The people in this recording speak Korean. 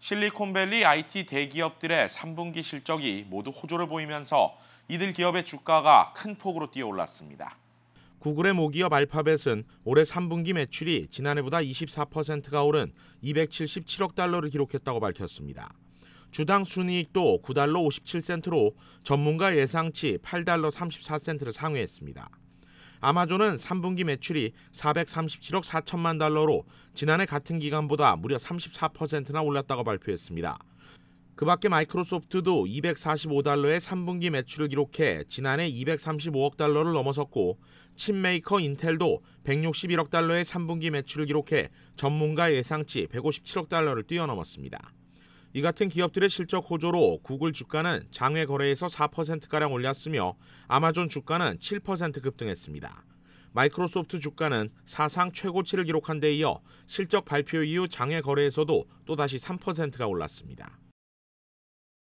실리콘밸리 IT 대기업들의 3분기 실적이 모두 호조를 보이면서 이들 기업의 주가가 큰 폭으로 뛰어올랐습니다. 구글의 모기업 알파벳은 올해 3분기 매출이 지난해보다 24%가 오른 277억 달러를 기록했다고 밝혔습니다. 주당 순이익도 9달러 57센트로 전문가 예상치 8달러 34센트를 상회했습니다. 아마존은 3분기 매출이 437억 4천만 달러로 지난해 같은 기간보다 무려 34%나 올랐다고 발표했습니다. 그 밖에 마이크로소프트도 245달러의 3분기 매출을 기록해 지난해 235억 달러를 넘어섰고 칩메이커 인텔도 161억 달러의 3분기 매출을 기록해 전문가 예상치 157억 달러를 뛰어넘었습니다. 이 같은 기업들의 실적 호조로 구글 주가는 장외 거래에서 4%가량 올랐으며 아마존 주가는 7% 급등했습니다. 마이크로소프트 주가는 사상 최고치를 기록한 데 이어 실적 발표 이후 장외 거래에서도 또다시 3%가 올랐습니다.